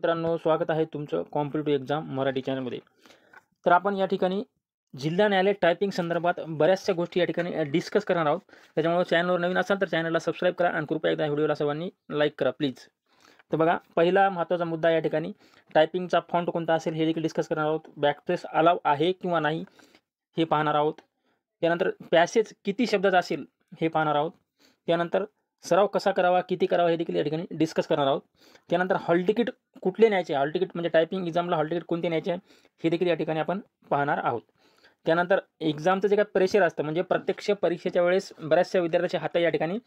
मित्रांनो स्वागत आहे तुमचं कॉम्पिटेटिव्ह एक्झाम मराठी चॅनलमध्ये तर आपण या ठिकाणी जिल्हा न्यायालय टायपिंग संदर्भात बऱ्याचशा गोष्टी या ठिकाणी डिस्कस करणार आहोत त्याच्यामुळे चॅनलवर नवीन असाल तर चॅनलला सबस्क्राईब करा आणि कृपया एकदा व्हिडिओला सर्वांनी लाईक करा प्लीज तर बघा पहिला महत्त्वाचा मुद्दा या ठिकाणी टायपिंगचा फॉन्ट कोणता असेल हे देखील डिस्कस करणार आहोत बॅकप्रेस अलाव आहे किंवा नाही हे पाहणार आहोत त्यानंतर पॅसेज किती शब्दाचा असेल हे पाहणार आहोत त्यानंतर सराव कसा करावा किती करावा हे देखील या ठिकाणी डिस्कस करणार आहोत त्यानंतर हॉल तिकीट कुठले न्यायचे हॉल तिकीट म्हणजे टायपिंग एक्झामला हॉल तिकीट कोणते न्यायचे हे देखील या ठिकाणी आपण पाहणार आहोत त्यानंतर एक्झामचं जे काय प्रेशर असतं म्हणजे प्रत्यक्ष परीक्षेच्या वेळेस बऱ्याचशा विद्यार्थ्याच्या हात या ठिकाणी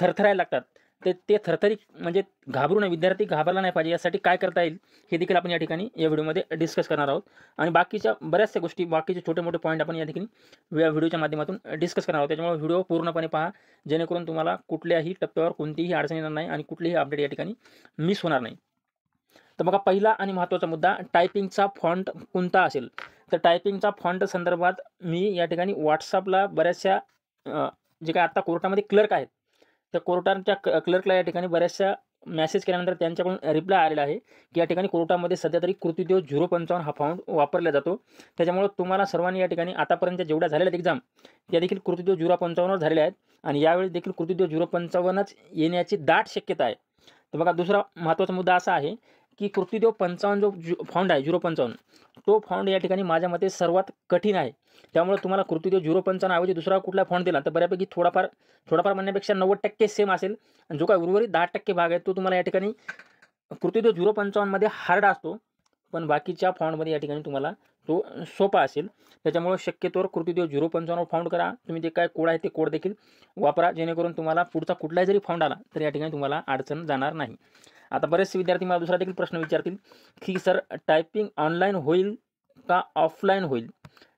थरथरायला लागतात ते ते थरथरी म्हणजे घाबरू नये विद्यार्थी घाबरला नाही पाहिजे यासाठी काय करता येईल हे देखील आपण या ठिकाणी या व्हिडिओमध्ये डिस्कस करणार आहोत आणि बाकीच्या बऱ्याचशा गोष्टी बाकीचे छोटे मोठे पॉईंट आपण या ठिकाणी या व्हिडिओच्या माध्यमातून डिस्कस करणार आहोत त्याच्यामुळे व्हिडिओ पूर्णपणे पहा जेणेकरून तुम्हाला कुठल्याही टप्प्यावर कोणतीही अडचण येणार नाही आणि कुठलेही अपडेट या ठिकाणी मिस होणार नाही तर बघा पहिला आणि महत्त्वाचा मुद्दा टायपिंगचा फॉन्ट कोणता असेल तर टायपिंगचा फॉन्ट संदर्भात मी या ठिकाणी व्हॉट्सअपला बऱ्याचशा जे काय आत्ता कोर्टामध्ये क्लर्क आहेत तर कोर्टांच्या क्लर्कला या ठिकाणी बऱ्याचशा मॅसेज केल्यानंतर त्यांच्याकडून रिप्लाय आलेला आहे की या ठिकाणी कोर्टामध्ये सध्या तरी कृतीदेव झिरो पंचावन्न हा फाउंड वापरला जातो त्याच्यामुळं तुम्हाला सर्वांनी या ठिकाणी आतापर्यंत जेवढ्या झालेल्या आहेत एक्झाम त्या देखील कृतीदेव झिरो पंचावन्नवर झालेल्या आहेत आणि यावेळी देखील कृतीदेव झिरो पंचावन्नच येण्याची दाट शक्यता आहे तर बघा दुसरा महत्त्वाचा मुद्दा असा आहे की कृतीदेव पंचावन्न जो जु आहे झिरो पंचावन्न तो फॉंड या ठिकाणी माझ्या मते सर्वात कठीण आहे त्यामुळे तुम्हाला कृतीदेव झिरो पंचावन्नऐवजी दुसरा कुठला फाउंड दिला तर बऱ्यापैकी थोडाफार थोडाफार म्हणण्यापेक्षा नव्वद टक्के सेम असेल आणि जो काय उर्वरित दहा टक्के भाग आहे तो तुम्हाला या ठिकाणी कृतीदेव झिरो पंचावन्नमध्ये हार्ड असतो पण बाकीच्या फॉंडमध्ये या ठिकाणी तुम्हाला तो सोपा असेल त्याच्यामुळे शक्यतोवर कृतीदेव झिरो पंचावन्नवर फाउंड करा तुम्ही जे काय कोड आहे ते कोड देखील वापरा जेणेकरून तुम्हाला पुढचा कुठलाही जरी फाउंड आला तर या ठिकाणी तुम्हाला अडचण जाणार नाही आता बरेचसे विद्यार्थी मला दुसरा देखील प्रश्न विचारतील की सर टायपिंग ऑनलाईन होईल का ऑफलाईन होईल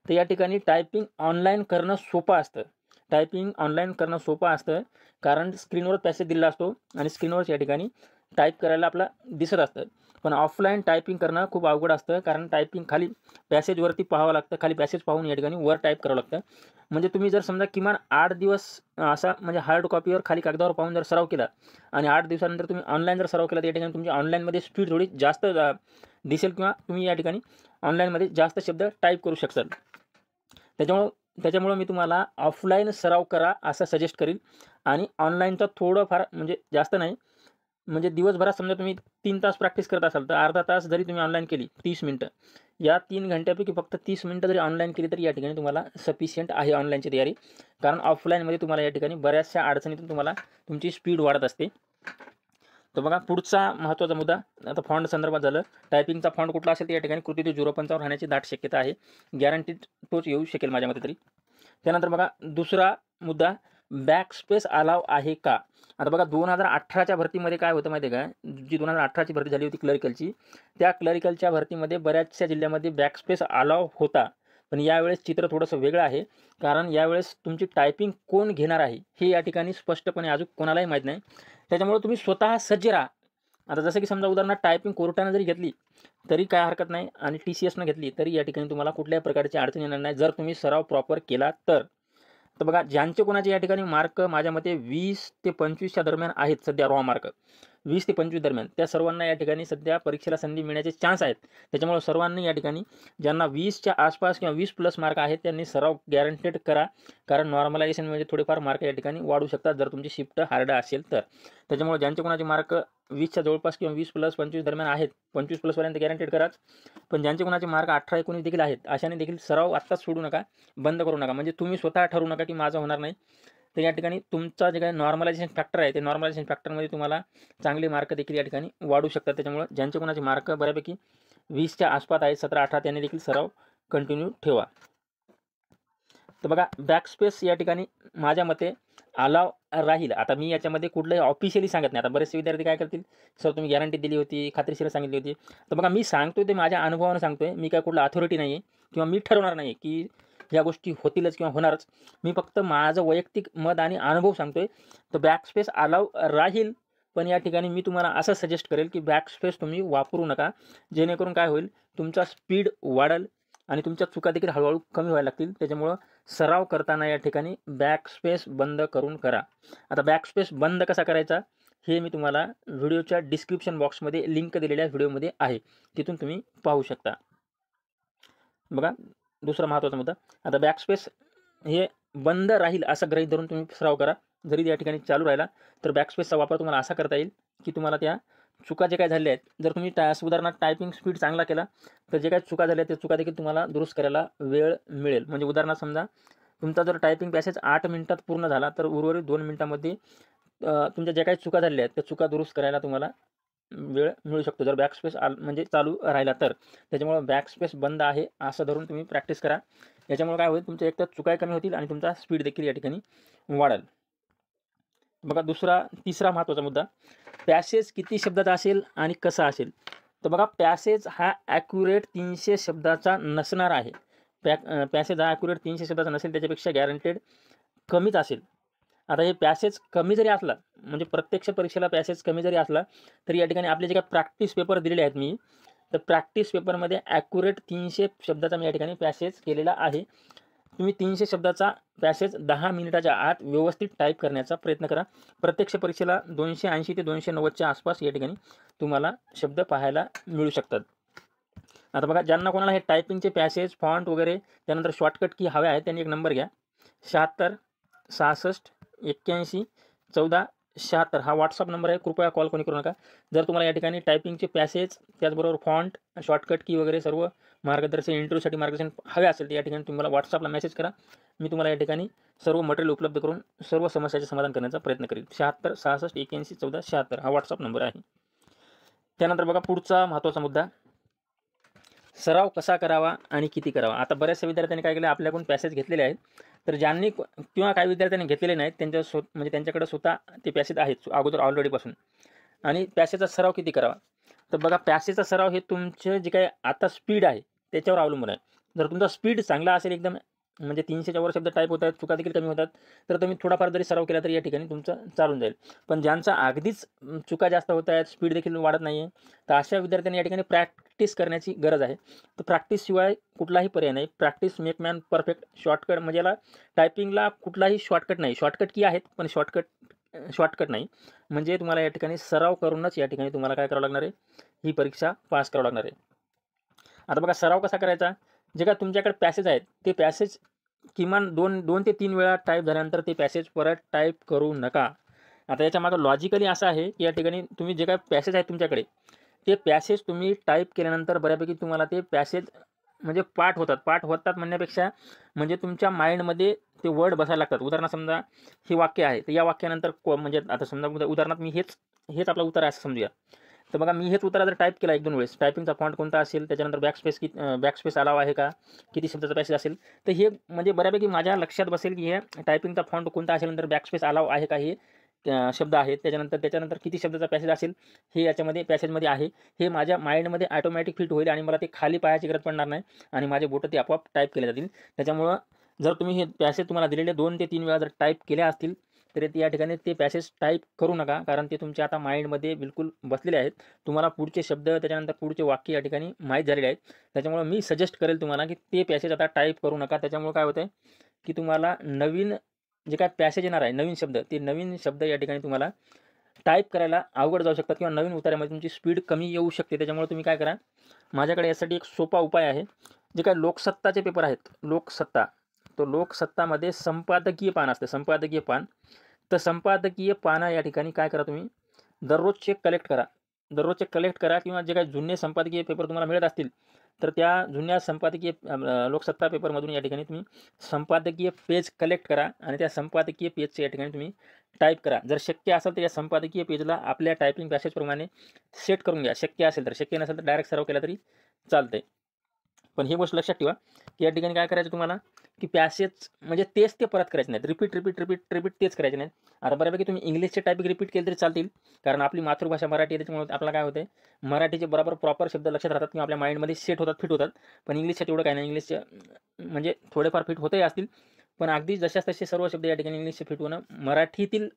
तर या ठिकाणी टायपिंग ऑनलाईन करणं सोपं असतं टायपिंग ऑनलाईन करणं सोपं असतं कारण स्क्रीनवर पॅसेज दिलेला असतो आणि स्क्रीनवर या ठिकाणी टाईप करायला आपला दिसत असतं पण ऑफलाईन टायपिंग करणं खूप अवघड असतं कारण टायपिंग खाली पॅसेजवरती पाहावं लागतं खाली पॅसेज पाहून या ठिकाणी वर टाईप करावं लागतं म्हणजे तुम्ही जर समजा किमान आठ दिवस असा म्हणजे हार्ड कॉपीवर खाली कागदावर पाहून जर सराव केला आणि आठ दिवसानंतर तुम्ही ऑनलाईन जर सराव केला तर या ठिकाणी तुमची ऑनलाईनमध्ये स्पीड थोडी जास्त दिसेल किंवा तुम्ही या ठिकाणी ऑनलाईनमध्ये जास्त शब्द टाईप करू शकसाल त्याच्यामुळं त्याच्यामुळं मी तुम्हाला ऑफलाईन सराव करा असं सजेस्ट करील आणि ऑनलाईनचा थोडंफार म्हणजे जास्त नाही म्हणजे दिवसभरात समजा तुम्ही तीन तास प्रॅक्टिस करत असाल तर अर्धा तास जरी तुम्ही ऑनलाईन केली तीस मिनटं या तीन घंट्यापैकी फक्त तीस मिनटं जरी ऑनलाईन केली तरी या ठिकाणी तुम्हाला सफिशियंट आहे ऑनलाईनची तयारी कारण ऑफलाईनमध्ये तुम्हाला या ठिकाणी बऱ्याचशा अडचणीतून तुम्हाला तुमची स्पीड वाढत असते तर बघा पुढचा महत्त्वाचा मुद्दा आता फॉन्ड संदर्भात झालं टायपिंगचा फॉन्ड कुठला असेल तर या ठिकाणी कृती झिरो पंचावर राहण्याची दाट शक्यता आहे गॅरंटीड तोच येऊ शकेल माझ्या मते तरी त्यानंतर बघा दुसरा मुद्दा बॅकस्पेस अलाव आहे का आता बघा दोन हजार अठराच्या भरतीमध्ये काय होतं माहिती आहे काय जी दोन हजार अठराची भरती झाली होती क्लरिकलची त्या क्लरिकलच्या भरतीमध्ये बऱ्याचशा जिल्ह्यामध्ये बॅकस्पेस अलाव होता पण यावेळेस चित्र थोडंसं वेगळं आहे कारण यावेळेस तुमची टायपिंग कोण घेणार आहे हे या ठिकाणी स्पष्टपणे अजून कोणालाही माहीत नाही त्याच्यामुळे तुम्ही स्वतः सज्ज राहा आता जसं की समजा उदाहरणार्थ टायपिंग कोर्टानं जरी घेतली तरी काय हरकत नाही आणि टी सी एसनं घेतली तरी या ठिकाणी तुम्हाला कुठल्याही प्रकारची अडचण येणार नाही जर तुम्ही सराव प्रॉपर केला तर तर बघा ज्यांचे कोणाचे या ठिकाणी मार्क माझ्या मते वीस ते पंचवीसच्या दरम्यान आहेत सध्या रॉ मार्क वीस ते पंचवीस दरम्यान त्या सर्वांना या ठिकाणी सध्या परीक्षेला संधी मिळण्याचे चान्स आहेत त्याच्यामुळे सर्वांनी या ठिकाणी ज्यांना वीसच्या आसपास किंवा वीस प्लस मार्क आहेत त्यांनी सराव गॅरंटेड करा कारण नॉर्मलायझेशन म्हणजे थोडेफार मार्क या ठिकाणी वाढू शकतात जर तुमची शिफ्ट हार्ड असेल तर त्याच्यामुळे ज्यांचे कोणाचे मार्क वीसच्या जवळपास किंवा वीस प्लस पंचवीस दरम्यान आहेत पंचवीस प्लसपर्यंत गॅरंटेड कराच पण ज्यांचे कोणाचे मार्क अठरा एकोणीस देखील आहेत अशाने देखील सराव आत्ताच सोडू नका बंद करू नका म्हणजे तुम्ही स्वतः ठरवू नका की माझं होणार नाही तर या ठिकाणी तुमचा जे काही नॉर्मलायझेशन फॅक्टर आहे ते नॉर्मलायझेशन फॅक्टरमध्ये तुम्हाला चांगले मार्क देखील या ठिकाणी वाढू शकतात त्याच्यामुळे ज्यांचे कोणाचे मार्क बऱ्यापैकी वीसच्या आसपास आहेत सतरा अठरा त्यांनी देखील सराव कंटिन्यू ठेवा तर बघा बॅकस्पेस या ठिकाणी माझ्या मते अलाव राहील आता मी याच्यामध्ये कुठलंही ऑफिशियली सांगत नाही आता बरेचसे विद्यार्थी काय करतील सर तुम्ही गॅरंटी दिली होती खात्रीशीर सांगितली होती तर बघा मी सांगतो ते माझ्या अनुभवानं सांगतो आहे मी काय कुठलं अथॉरिटी नाही आहे किंवा मी ठरवणार नाही की या गोष्टी होतीलच किंवा होणारच मी फक्त माझं वैयक्तिक मत आणि अनुभव सांगतो आहे तर बॅकस्पेस अलाव राहील पण या ठिकाणी मी तुम्हाला असं सजेस्ट करेल की बॅकस्पेस तुम्ही वापरू नका जेणेकरून काय होईल तुमचा स्पीड वाढेल आणि तुमच्या चुका देखील हळूहळू कमी व्हायला लागतील त्याच्यामुळं सराव करताना या ठिकाणी बॅकस्पेस बंद करून करा आता बॅकस्पेस बंद कसा करायचा हे मी तुम्हाला व्हिडिओच्या डिस्क्रिप्शन बॉक्समध्ये लिंक दिलेल्या व्हिडिओमध्ये आहे तिथून तुम्ही पाहू शकता बघा दुसरा महत्त्वाचा मुद्दा आता बॅकस्पेस हे बंद राहील असं ग्रहित धरून तुम्ही सराव करा जरी या ठिकाणी चालू राहिला तर बॅकस्पेसचा वापर तुम्हाला असा करता येईल की तुम्हाला त्या चुका जे काय झाले आहेत जर तुम्ही टा उदाहरणार्थ टायपिंग स्पीड चांगला केला तर जे काय चुका झाल्या त्या चुका देखील तुम्हाला दुरुस्त करायला वेळ मिळेल म्हणजे उदाहरणार्थ समजा तुमचा जर टायपिंग पॅसेज आठ मिनिटात पूर्ण झाला तर उर्वरित दोन मिनटामध्ये तुमच्या ज्या काही चुका झाल्या आहेत त्या चुका दुरुस्त करायला तुम्हाला वेळ मिळू शकतो जर बॅकस्पेस आल म्हणजे चालू राहिला तर त्याच्यामुळं बॅकस्पेस बंद आहे असं धरून तुम्ही प्रॅक्टिस करा याच्यामुळं काय होईल तुमच्या एकतर चुकाही कमी होतील आणि तुमचा स्पीड देखील या ठिकाणी वाढेल बघा दुसरा तिसरा महत्त्वाचा मुद्दा पॅसेज किती शब्दाचा असेल आणि कसा असेल तर बघा पॅसेज हा ॲक्युरेट तीनशे शब्दाचा नसणार आहे पॅ पॅसेज हा ॲक्युरेट तीनशे शब्दाचा नसेल त्याच्यापेक्षा गॅरंटेड कमीच असेल आता हे पॅसेज कमी जरी असला म्हणजे प्रत्यक्ष परीक्षेला पॅसेज कमी जरी असला तरी या ठिकाणी आपले जे काही प्रॅक्टिस पेपर दिलेले आहेत मी तर प्रॅक्टिस पेपरमध्ये ॲक्युरेट तीनशे शब्दाचा मी या ठिकाणी पॅसेज केलेला आहे तुम्ही तीनशे शब्दाचा पॅसेज दहा मिनिटाच्या आत व्यवस्थित टाईप करण्याचा प्रयत्न करा प्रत्यक्ष परीक्षेला दोनशे ऐंशी ते दोनशे नव्वदच्या आसपास या ठिकाणी तुम्हाला शब्द पाहायला मिळू शकतात आता बघा ज्यांना कोणाला हे टायपिंगचे पॅसेज फॉन्ट वगैरे त्यानंतर शॉर्टकट की हवे आहेत त्यांनी एक नंबर घ्या शहात्तर सहासष्ट एक्क्याऐंशी चौदा शहात्तर हा व्हॉट्सअप नंबर आहे कृपया कॉल कोणी करू नका जर तुम्हाला या ठिकाणी टायपिंगचे पॅसेज त्याचबरोबर फॉन्ट शॉर्टकट की वगैरे सर्व मार्गदर्शन इंटरव्ह्यूसाठी मार्गदर्शन हवे असेल तर या ठिकाणी तुम्हाला व्हॉट्सअपला मेसेज करा मी तुम्हाला या ठिकाणी सर्व मटेरियल उपलब्ध करून सर्व समस्याचे समाधान करण्याचा प्रयत्न करेल शहात्तर सहासष्ट एक्याऐंशी चौदा शहात्तर हा व्हॉट्सअप नंबर आहे त्यानंतर बघा पुढचा महत्त्वाचा मुद्दा सराव कसा करावा आणि किती करावा आता बऱ्याचशा विद्यार्थ्यांनी काय केलं आपल्याकडून पॅसेज घेतलेले आहेत तर ज्यांनी किंवा काही विद्यार्थ्यांनी घेतलेले नाहीत त्यांच्या स्वत म्हणजे त्यांच्याकडे स्वतः ते पॅसेज आहेत अगोदर ऑलरेडीपासून आणि पॅसेजचा सराव किती करावा तर बघा पॅसेजचा सराव हे तुमचं जे काही आता स्पीड आहे त्याच्यावर अवलंबून आहे जर तुमचा स्पीड चांगला असेल एकदम म्हणजे तीनशेच्या वर शब्द टाईप होत आहेत चुका देखील कमी होतात तर तुम्ही थोडाफार जरी सराव केला तरी या ठिकाणी तुमचं चालून जाईल पण ज्यांचा अगदीच चुका जास्त होत आहेत स्पीड देखील वाढत नाही आहे तर अशा विद्यार्थ्यांनी या ठिकाणी प्रॅक्टिस करण्याची गरज आहे तर प्रॅक्टिसशिवाय कुठलाही पर्याय नाही practice make man perfect shortcut म्हणजे याला टायपिंगला कुठलाही शॉर्टकट नाही शॉर्टकट की आहेत पण शॉर्टकट शॉर्टकट नाही म्हणजे तुम्हाला या ठिकाणी सराव करूनच या ठिकाणी तुम्हाला काय करावं लागणार आहे ही परीक्षा पास करावं लागणार आहे आता बघा सराव कसा करायचा जे का तुमच्याकडे पॅसेज आहेत ते पॅसेज किमान दोन दोन ते तीन वेळा टाईप झाल्यानंतर ते पॅसेज परत टाईप करू नका आता याच्या मागं लॉजिकली असं आहे की या ठिकाणी तुम्ही जे काय पॅसेज आहेत तुमच्याकडे ते पॅसेज तुम्ही टाईप केल्यानंतर बऱ्यापैकी तुम्हाला ते पॅसेज म्हणजे पाठ होतात पाठ होतात म्हणण्यापेक्षा म्हणजे तुमच्या माइंडमध्ये ते वर्ड बसायला लागतात उदाहरणार्थ समजा हे वाक्य आहे तर या वाक्यानंतर म्हणजे आता समजा उदाहरणार्थ मी हेच हेच आपलं उत्तर आहे असं समजूया तर बघा मी हेच उत्तर जर टाईप केला एक दोन वेळेस टायपिंगचा फॉन्ट कोणता असेल त्याच्यानंतर बॅकस्पेस किती बॅकस्पेस अलाव आहे का किती शब्दाचा पॅसेज असेल तर हे म्हणजे बऱ्यापैकी माझ्या लक्षात बसेल की हे टायपिंगचा फॉन्ट कोणता असेल नंतर बॅकस्पेस अलाव आहे का हे शब्द आहेत त्याच्यानंतर त्याच्यानंतर किती शब्दाचा पॅसेज असेल हे याच्यामध्ये पॅसेजमध्ये आहे हे माझ्या माइंडमध्ये ॲटोमॅटिक फिट होईल आणि मला ते खाली पाहायची गरज पडणार नाही आणि माझे बोटं ते आपोआप टाईप केले जातील त्याच्यामुळं जर तुम्ही हे पॅसेज तुम्हाला दिलेले दोन ते तीन वेळा जर टाईप केल्या असतील तरी ते या ठिकाणी ते पॅसेज टाईप करू नका कारण ते तुमच्या आता माइंडमध्ये बिलकुल बसलेले आहेत तुम्हाला पुढचे शब्द त्याच्यानंतर पुढचे वाक्य या ठिकाणी माहीत झालेले आहेत त्याच्यामुळे मी सजेस्ट करेल तुम्हाला की ते पॅसेज आता टाईप करू नका त्याच्यामुळे काय होतं की तुम्हाला नवीन जे काय पॅसेज येणार आहे नवीन शब्द ते नवीन शब्द या ठिकाणी तुम्हाला टाईप करायला अवघड जाऊ शकतात किंवा नवीन उतारामध्ये तुमची स्पीड कमी येऊ शकते त्याच्यामुळे तुम्ही काय करा माझ्याकडे यासाठी एक सोपा उपाय आहे जे काय लोकसत्ताचे पेपर आहेत लोकसत्ता शकतो लोकसत्तामध्ये संपादकीय पान असते संपादकीय पान तर संपादकीय पाना या ठिकाणी काय करा तुम्ही दररोज चेक कलेक्ट करा दररोज चेक कलेक्ट करा किंवा जे काही जुने संपादकीय पेपर तुम्हाला मिळत असतील तर त्या जुन्या संपादकीय लोकसत्ता पेपरमधून या ठिकाणी तुम्ही संपादकीय पेज कलेक्ट करा आणि त्या संपादकीय पेजचे या ठिकाणी तुम्ही टाईप करा जर शक्य असेल तर या संपादकीय पेजला आपल्या टायपिंग पॅसेजप्रमाणे सेट करून घ्या शक्य असेल तर शक्य नसेल तर डायरेक्ट सर्व केला तरी चालतं पण ही गोष्ट लक्षात ठेवा की या ठिकाणी काय करायचं तुम्हाला की पॅसेज म्हणजे तेच ते परत करायचे नाहीत रिपीट रिपीट रिपीट रिपीट तेच करायचे नाहीत आता बऱ्यापैकी तुम्ही इंग्लिशचे टाइपिंग रिपीट केले तरी चालतील कारण आपली मातृभाषा मराठी आहे त्याच्यामुळे आपला काय होते मराठीचे बराबर प्रॉपर शब्द लक्षात राहतात की आपल्या माइंडमध्ये सेट होतात फिट होतात पण इंग्लिशच्या तेवढं काय नाही इंग्लिशचे म्हणजे थोडेफार फिट होतही असतील पण अगदी जशाच तसे सर्व शब्द या ठिकाणी इंग्लिशचे फिट होणं मराठीतील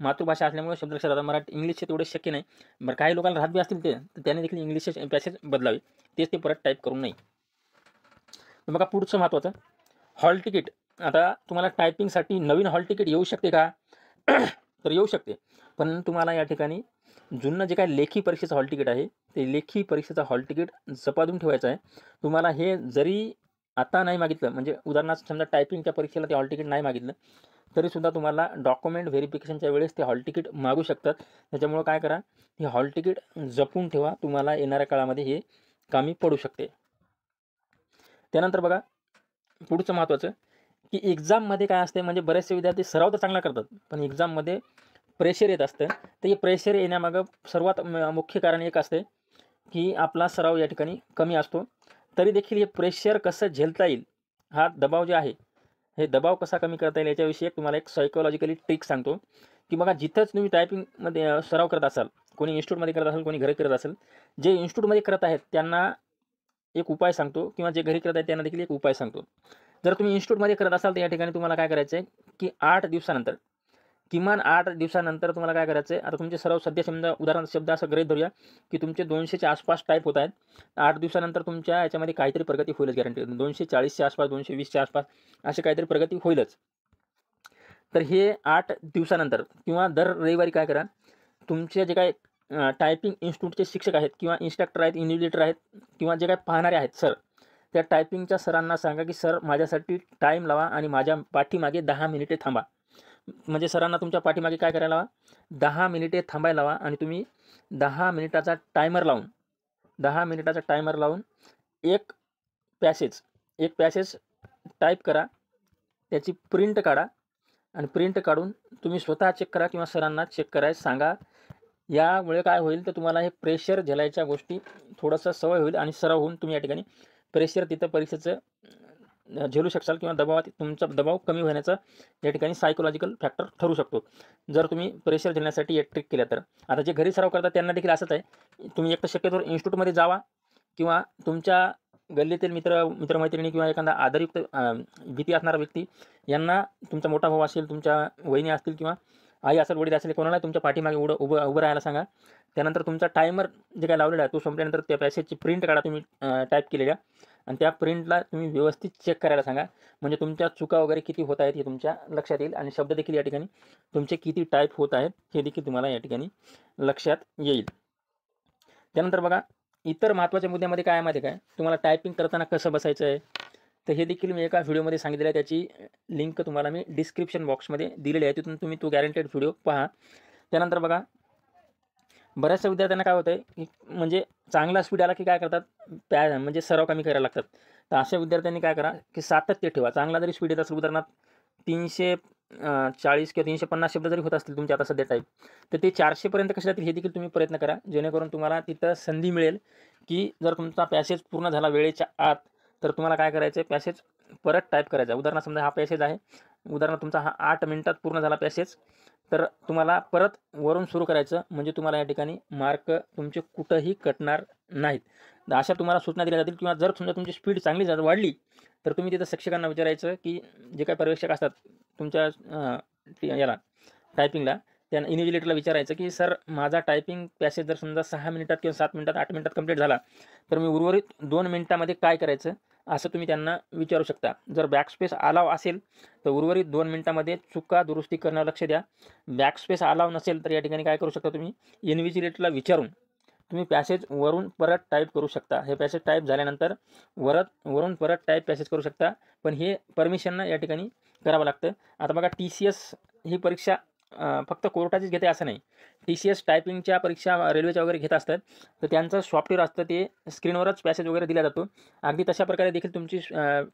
मातृभाषा असल्यामुळे शब्द लक्षात राहतात मराठी इंग्लिशचे तेवढे शक्य नाही बरं काही लोकांना राहत बी असतील ते तर त्याने देखील इंग्लिशचे पॅसेज बदलावे तेच ते परत टाईप करू नये बघा पुढचं महत्त्वाचं हॉल तिकीट आता तुम्हाला टायपिंगसाठी नवीन हॉल तिकीट येऊ शकते का तर येऊ शकते पण तुम्हाला या ठिकाणी जुनं जे काही लेखी परीक्षेचं हॉल तिकीट आहे ते लेखी परीक्षेचं हॉल तिकीट जपादून ठेवायचं आहे तुम्हाला हे जरी आता नाही मागितलं म्हणजे उदाहरणार्थ समजा टायपिंगच्या परीक्षेला ते हॉल तिकीट नाही मागितलं तरीसुद्धा तुम्हाला डॉक्युमेंट व्हेरिफिकेशनच्या वेळेस ते हॉल तिकीट मागू शकतात त्याच्यामुळं काय करा हे हॉल तिकीट जपून ठेवा तुम्हाला येणाऱ्या काळामध्ये हे कामी पडू शकते त्यानंतर बघा पुढचं महत्त्वाचं की एक्झाममध्ये काय असते म्हणजे बरेचसे विद्यार्थी सराव तर चांगला करतात पण एक्झाममध्ये प्रेशर येत असतं तर हे प्रेशर येण्यामागं सर्वात मुख्य कारण एक असते की आपला सराव या ठिकाणी कमी असतो तरी देखील हे प्रेशर कसं झेलता येईल हा दबाव जे आहे हे दबाव कसा कमी करता येईल याच्याविषयी तुम्हाला एक सायकोलॉजिकली ट्रिक सांगतो की बघा जिथंच तुम्ही टायपिंगमध्ये सराव करत असाल कोणी इन्स्टिट्यूटमध्ये करत असाल कोणी घरी करत असेल जे इन्स्टिट्यूटमध्ये करत आहेत त्यांना एक उपाय सांगतो किंवा जे घरी करत आहेत त्यांना देखील एक उपाय सांगतो जर तुम्ही इन्स्टिट्यूटमध्ये करत असाल तर या ठिकाणी तुम्हाला काय करायचं आहे की आठ दिवसानंतर किमान आठ दिवसानंतर तुम्हाला काय करायचं आहे आता तुमचे सर्व सध्या समजा उदाहरण शब्द असं गृहित धरूया की तुमचे दोनशेच्या आसपास टाईप होत आहेत आठ दिवसानंतर तुमच्या याच्यामध्ये काहीतरी प्रगती होईलच गॅरंटी दोनशे चाळीसच्या आसपास दोनशे वीसच्या आसपास अशी काहीतरी प्रगती होईलच तर हे आठ दिवसानंतर किंवा दर रविवारी काय करा तुमचे जे काय टायपिंग इन्स्टिट्यूटचे शिक्षक आहेत किंवा इन्स्ट्रक्टर आहेत इन्व्हिजिलेटर आहेत किंवा जे काय पाहणारे आहेत सर त्या टायपिंगच्या सरांना सांगा की सर माझ्यासाठी टाईम लावा आणि माझ्या पाठीमागे दहा मिनिटे थांबा म्हणजे सरांना तुमच्या पाठीमागे काय करायला लावा दहा मिनिटे थांबायला लावा आणि तुम्ही दहा मिनिटाचा टायमर लावून दहा मिनिटाचा टायमर लावून एक पॅसेज एक पॅसेज टाईप करा त्याची प्रिंट काढा आणि प्रिंट काढून तुम्ही स्वतः चेक करा किंवा सरांना चेक करायला सांगा यामुळे काय होईल तर तुम्हाला हे प्रेशर झेलायच्या गोष्टी थोडंसं सवय होईल आणि सराव होऊन तुम्ही या ठिकाणी प्रेशर तिथं परीक्षेचं झेलू शकाल किंवा दबावात तुमचा दबाव कमी होण्याचा या ठिकाणी सायकोलॉजिकल फॅक्टर ठरू शकतो जर तुम्ही प्रेशर झेलण्यासाठी एक ट्रिक केल्या तर आता जे घरी सराव करतात त्यांना देखील असंच आहे तुम्ही एक तर शक्यतो इन्स्टिट्यूटमध्ये जावा किंवा तुमच्या गल्लीतील मित्र मित्रमैत्रिणी किंवा एखादा आदरयुक्त भीती असणारा व्यक्ती यांना तुमचा मोठा भाऊ असेल तुमच्या वहिनी असतील किंवा आई असेल वडील असेल कोणाला तुमच्या पाठीमागे उडं उभं उभं राहायला सांगा त्यानंतर तुमचा टायमर जे काय लावलेला आहे तो संपल्यानंतर त्या पॅसेजची प्रिंट काढा तुम्ही टाईप केलेल्या आणि त्या प्रिंटला तुम्ही व्यवस्थित चेक करायला सांगा म्हणजे तुमच्या चुका वगैरे किती होत आहेत हे तुमच्या लक्षात येईल आणि शब्द देखील या ठिकाणी तुमचे किती टाईप होत आहेत हे देखील तुम्हाला या ठिकाणी लक्षात येईल त्यानंतर बघा इतर महत्त्वाच्या मुद्द्यामध्ये काय माहिती काय तुम्हाला टायपिंग करताना कसं बसायचं आहे तर हे देखील मी एका व्हिडिओमध्ये सांगितलेलं आहे त्याची लिंक तुम्हाला मी डिस्क्रिप्शन बॉक्समध्ये दिलेली आहे तिथून तुम्ही तो गॅरंटेड व्हिडिओ पहा त्यानंतर बघा बऱ्याचशा विद्यार्थ्यांना काय होतं आहे म्हणजे चांगला स्पीड आला की काय करतात प्या म्हणजे सराव कमी करायला लागतात तर अशा विद्यार्थ्यांनी काय करा की सातत्य ठेवा चांगला जरी स्पीड येत असेल उदाहरणार्थ तीनशे चाळीस किंवा तीनशे पन्नास शब्द जरी होत असतील तुमचे आता सध्या टाईप तर ते चारशेपर्यंत कसे जातील हे देखील तुम्ही प्रयत्न करा जेणेकरून तुम्हाला तिथं संधी मिळेल की जर तुमचा पॅसेज पूर्ण झाला वेळेच्या आत तर तुम्हाला काय करायचं आहे पॅसेज परत टाईप करायचा आहे समजा हा पॅसेज आहे उदाहरणार्थ तुमचा हा आठ मिनटात पूर्ण झाला पॅसेज तर तुम्हाला परत वरून सुरू करायचं म्हणजे तुम्हाला या ठिकाणी मार्क तुमचे कुठंही कटणार नाहीत अशा तुम्हाला सूचना दिल्या जातील किंवा जर समजा तुमची स्पीड चांगली जर वाढली तर तुम्ही तिथं शिक्षकांना विचारायचं की जे काही पर्यवेक्षक असतात तुमच्या याला टायपिंगला त्यांना इन्व्हिजिलेटरला विचारायचं की सर माझा टायपिंग पॅसेज जर समजा सहा मिनिटात किंवा सात मिनिटात आठ मिनिटात कंप्लीट झाला तर मी उर्वरित दोन मिनिटामध्ये काय करायचं असं तुम्ही त्यांना विचारू शकता जर बॅकस्पेस अलाव असेल तर उर्वरित दोन मिनिटामध्ये चुका दुरुस्ती करणं लक्ष द्या बॅकस्पेस अलाव नसेल तर या ठिकाणी काय करू शकता तुम्ही इन्व्हिजिलेटरला विचारून तुम्ही पॅसेज वरून परत टाईप करू शकता हे पॅसेज टाईप झाल्यानंतर वरत वरून परत टाईप पॅसेज करू शकता पण हे परमिशनना या ठिकाणी करावं लागतं आता बघा टी सी एस ही परीक्षा फक्त कोर्टाचीच घेते असं नाही टी सी एस टायपिंगच्या परीक्षा रेल्वेच्या वगैरे घेत असतात तर त्यांचं सॉफ्टवेअर असतं ते स्क्रीनवरच पॅसेज वगैरे दिला जातो अगदी तशा प्रकारे देखील तुमची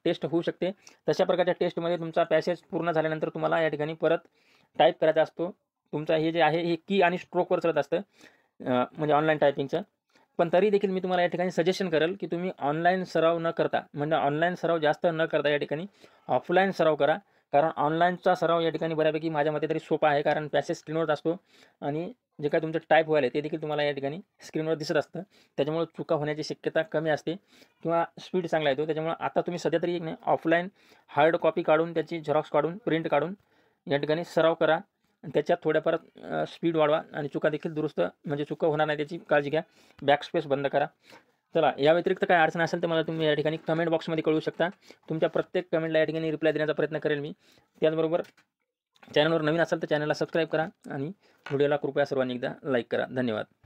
टेस्ट होऊ शकते तशा प्रकारच्या टेस्टमध्ये तुमचा पॅसेज पूर्ण झाल्यानंतर तुम्हाला या ठिकाणी परत टाईप करायचा असतो तुमचा हे जे आहे हे की आणि स्ट्रोकवर चालत असतं म्हणजे ऑनलाईन टायपिंगचं पण तरी देखील मी तुम्हाला या ठिकाणी सजेशन करेल की तुम्ही ऑनलाईन सराव न करता म्हणजे ऑनलाईन सराव जास्त न करता या ठिकाणी ऑफलाईन सराव करा कारण ऑनलाईनचा सराव या ठिकाणी बऱ्यापैकी माझ्या मते तरी सोपा आहे कारण पॅसेज स्क्रीनवर असतो आणि जे काय तुमचं टाईप व्हायला ते देखील तुम्हाला या ठिकाणी स्क्रीनवर दिसत असतं त्याच्यामुळे चुका होण्याची शक्यता कमी असते किंवा स्पीड चांगला येतो त्याच्यामुळे आता तुम्ही सध्या तरी ऑफलाईन हार्ड कॉपी काढून त्याची झेरॉक्स काढून प्रिंट काढून या ठिकाणी सराव करा त्याच्यात थोड्याफार स्पीड वाढवा आणि चुका देखील दुरुस्त म्हणजे चुका होणार नाही त्याची काळजी घ्या बॅकस्पेस बंद करा चला या व्यतिरिक्त काय अडचण असेल तर मला तुम्ही या ठिकाणी कमेंट बॉक्समध्ये कळू शकता तुमच्या प्रत्येक कमेंटला या ठिकाणी रिप्लाय देण्याचा प्रयत्न करेल मी त्याचबरोबर चॅनलवर नवीन असाल तर चॅनलला सबस्क्राईब करा आणि व्हिडिओला कृपया सर्वांनी एकदा लाईक करा धन्यवाद